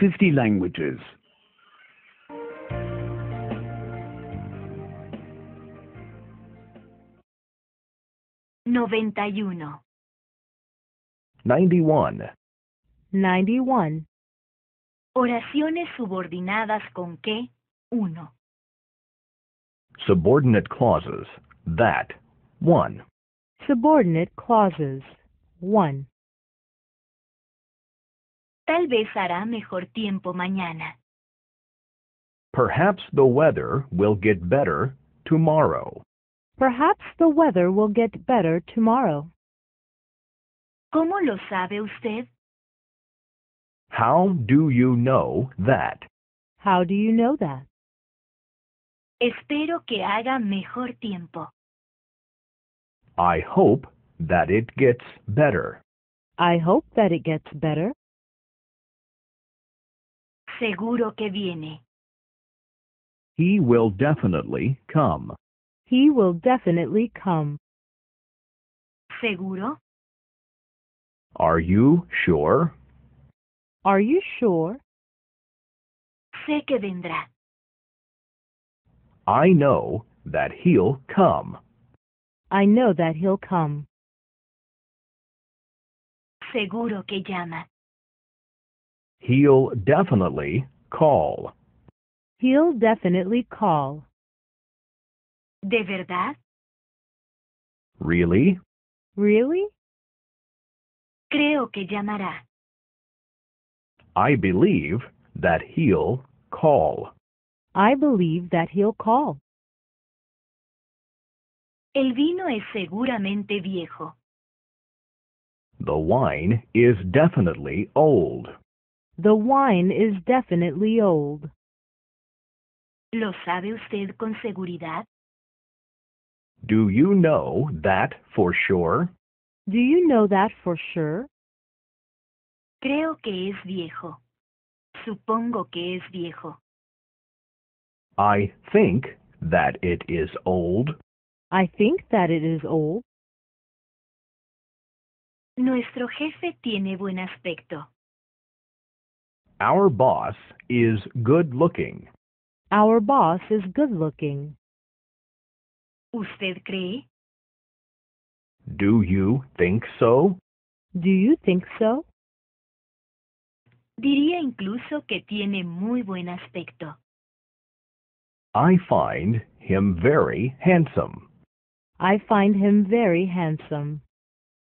50 languages. Noventa y uno. 91. 91. Oraciones subordinadas con que uno. Subordinate clauses. That. 1. Subordinate clauses. 1. Tal vez hará mejor tiempo mañana. Perhaps the weather will get better tomorrow. Perhaps the weather will get better tomorrow. ¿Cómo lo sabe usted? How do you know that? How do you know that? Espero que haga mejor tiempo. I hope that it gets better. I hope that it gets better. Seguro que viene. He will definitely come. He will definitely come. Seguro? Are you sure? Are you sure? Sé que vendrá. I know that he'll come. I know that he'll come. Seguro que llama. He'll definitely call. He'll definitely call. De verdad? Really? Really? Creo que llamará. I believe that he'll call. I believe that he'll call. El vino es seguramente viejo. The wine is definitely old. The wine is definitely old. ¿Lo sabe usted con seguridad? Do you know that for sure? Do you know that for sure? Creo que es viejo. Supongo que es viejo. I think that it is old. I think that it is old. Nuestro jefe tiene buen aspecto. Our boss is good looking. Our boss is good looking. Usted cree? Do you think so? Do you think so? Diría incluso que tiene muy buen aspecto. I find him very handsome. I find him very handsome.